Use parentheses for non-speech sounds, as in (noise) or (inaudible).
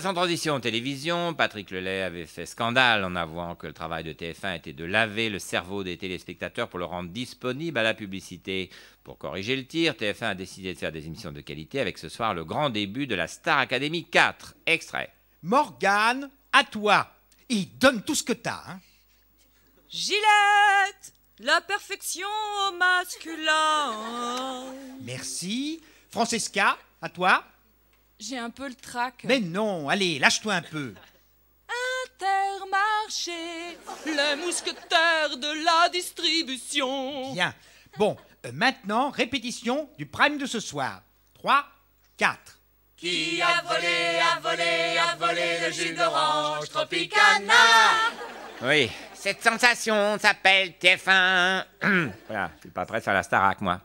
Sans transition télévision, Patrick Lelay avait fait scandale en avouant que le travail de TF1 était de laver le cerveau des téléspectateurs pour le rendre disponible à la publicité. Pour corriger le tir, TF1 a décidé de faire des émissions de qualité avec ce soir le grand début de la Star Academy 4. Extrait. Morgane, à toi. Il donne tout ce que t'as. as. Hein. Gillette, la perfection au masculin. Merci. Francesca, à toi. J'ai un peu le trac. Mais non, allez, lâche-toi un peu. Intermarché, le mousquetaire de la distribution. Bien. Bon, euh, maintenant, répétition du prime de ce soir. 3, 4. Qui a volé, a volé, a volé le jus d'orange Tropicana Oui, cette sensation s'appelle TF1. (clears throat) voilà, je suis pas prêt à la Starac, moi.